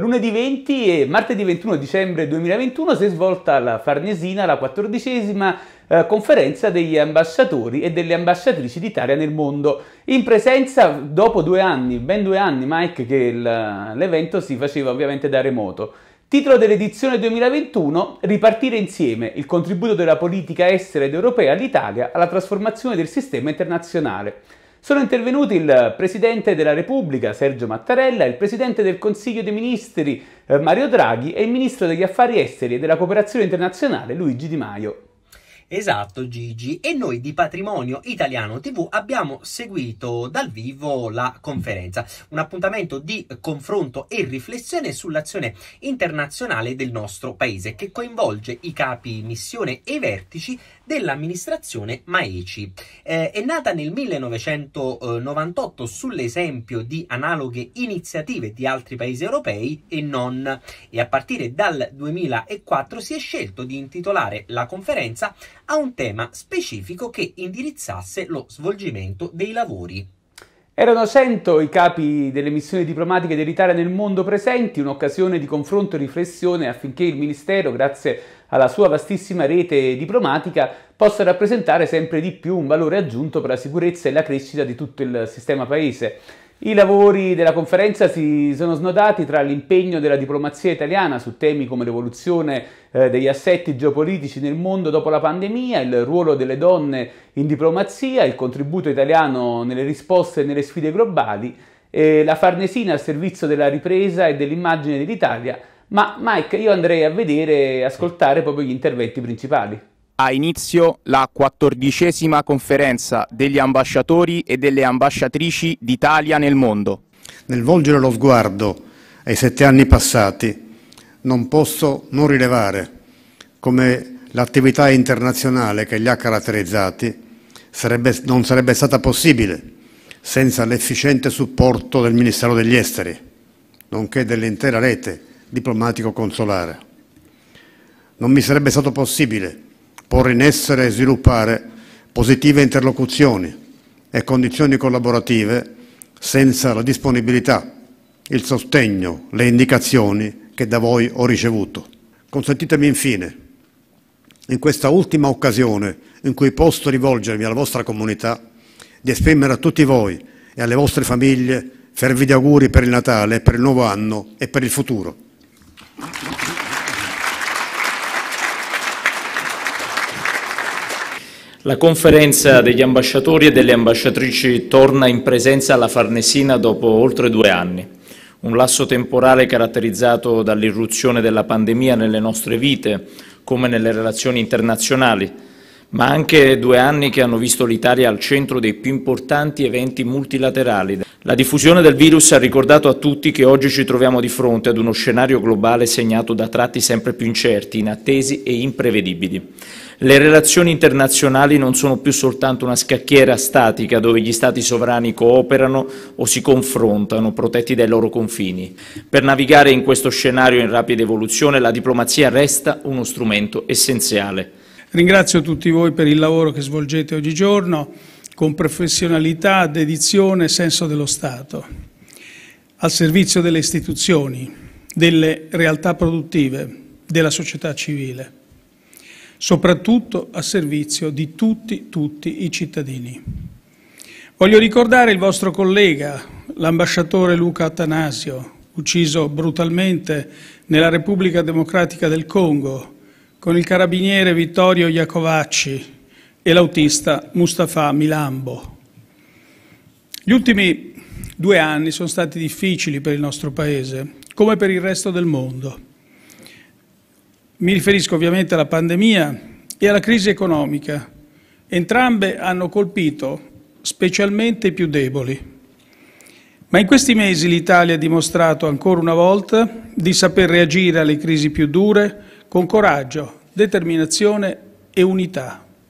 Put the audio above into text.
Lunedì 20 e martedì 21 dicembre 2021 si è svolta la Farnesina la quattordicesima eh, conferenza degli ambasciatori e delle ambasciatrici d'Italia nel mondo. In presenza, dopo due anni, ben due anni, Mike, che l'evento si faceva ovviamente da remoto. Titolo dell'edizione 2021 Ripartire insieme, il contributo della politica estera ed europea all'Italia alla trasformazione del sistema internazionale. Sono intervenuti il Presidente della Repubblica Sergio Mattarella, il Presidente del Consiglio dei Ministri eh, Mario Draghi e il Ministro degli Affari Esteri e della Cooperazione Internazionale Luigi Di Maio. Esatto Gigi e noi di Patrimonio Italiano TV abbiamo seguito dal vivo la conferenza, un appuntamento di confronto e riflessione sull'azione internazionale del nostro paese che coinvolge i capi missione e i vertici dell'amministrazione Maeci. Eh, è nata nel 1998 sull'esempio di analoghe iniziative di altri paesi europei e non e a partire dal 2004 si è scelto di intitolare la conferenza a un tema specifico che indirizzasse lo svolgimento dei lavori. Erano cento i capi delle missioni diplomatiche dell'Italia nel mondo presenti, un'occasione di confronto e riflessione affinché il Ministero, grazie alla sua vastissima rete diplomatica, possa rappresentare sempre di più un valore aggiunto per la sicurezza e la crescita di tutto il sistema Paese. I lavori della conferenza si sono snodati tra l'impegno della diplomazia italiana su temi come l'evoluzione eh, degli assetti geopolitici nel mondo dopo la pandemia, il ruolo delle donne in diplomazia, il contributo italiano nelle risposte e nelle sfide globali, e la Farnesina al servizio della ripresa e dell'immagine dell'Italia. Ma Mike, io andrei a vedere e ascoltare proprio gli interventi principali ha inizio la quattordicesima conferenza degli ambasciatori e delle ambasciatrici d'Italia nel mondo. Nel volgere lo sguardo ai sette anni passati non posso non rilevare come l'attività internazionale che li ha caratterizzati sarebbe, non sarebbe stata possibile senza l'efficiente supporto del Ministero degli Esteri, nonché dell'intera rete diplomatico-consolare. Non mi sarebbe stato possibile porre in essere e sviluppare positive interlocuzioni e condizioni collaborative senza la disponibilità, il sostegno, le indicazioni che da voi ho ricevuto. Consentitemi infine, in questa ultima occasione in cui posso rivolgermi alla vostra comunità, di esprimere a tutti voi e alle vostre famiglie fervidi auguri per il Natale, per il nuovo anno e per il futuro. La conferenza degli ambasciatori e delle ambasciatrici torna in presenza alla Farnesina dopo oltre due anni, un lasso temporale caratterizzato dall'irruzione della pandemia nelle nostre vite, come nelle relazioni internazionali, ma anche due anni che hanno visto l'Italia al centro dei più importanti eventi multilaterali. La diffusione del virus ha ricordato a tutti che oggi ci troviamo di fronte ad uno scenario globale segnato da tratti sempre più incerti, inattesi e imprevedibili. Le relazioni internazionali non sono più soltanto una scacchiera statica dove gli stati sovrani cooperano o si confrontano, protetti dai loro confini. Per navigare in questo scenario in rapida evoluzione la diplomazia resta uno strumento essenziale. Ringrazio tutti voi per il lavoro che svolgete oggigiorno con professionalità, dedizione e senso dello Stato, al servizio delle istituzioni, delle realtà produttive, della società civile, soprattutto a servizio di tutti, tutti i cittadini. Voglio ricordare il vostro collega, l'ambasciatore Luca Attanasio, ucciso brutalmente nella Repubblica Democratica del Congo con il carabiniere Vittorio Iacovacci e l'autista Mustafa Milambo. Gli ultimi due anni sono stati difficili per il nostro Paese, come per il resto del mondo. Mi riferisco ovviamente alla pandemia e alla crisi economica. Entrambe hanno colpito specialmente i più deboli. Ma in questi mesi l'Italia ha dimostrato ancora una volta di saper reagire alle crisi più dure, con coraggio, determinazione e unità.